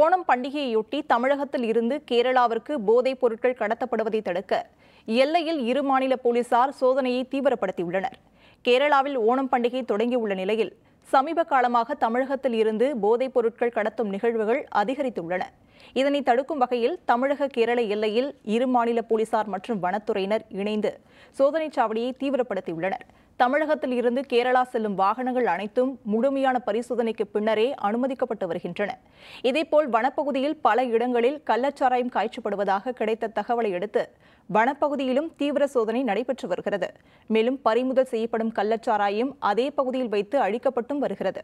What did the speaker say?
ஓணம் பண்டிகையொட்டி தமிழகத்தில் இருந்து கேரளாவிற்கு போதைப் பொருட்கள் கடத்தப்படுவதை தடுக்க எல்லையில் இரு மாநில போலீசார் சோதனையை தீவிரப்படுத்தியுள்ளனர் கேரளாவில் ஓணம் பண்டிகை தொடங்கியுள்ள நிலையில் சமீப காலமாக தமிழகத்தில் இருந்து போதைப் பொருட்கள் கடத்தும் நிகழ்வுகள் அதிகரித்துள்ளன இதனை தடுக்கும் வகையில் தமிழக கேரள எல்லையில் இரு மாநில போலீசார் மற்றும் வனத்துறையினர் இணைந்து சோதனைச் சாவடியை தீவிரப்படுத்தியுள்ளனர் தமிழகத்தில் இருந்து கேரளா செல்லும் வாகனங்கள் அனைத்தும் முழுமையான பரிசோதனைக்கு பின்னரே அனுமதிக்கப்பட்டு வருகின்றன இதேபோல் வனப்பகுதியில் பல இடங்களில் கள்ளச்சாராயம் காய்ச்சப்படுவதாக கிடைத்த தகவலை அடுத்து வனப்பகுதியிலும் தீவிர சோதனை நடைபெற்று வருகிறது மேலும் பறிமுதல் செய்யப்படும் கள்ளச்சாராயம் அதே பகுதியில் வைத்து அழிக்கப்பட்டும் வருகிறது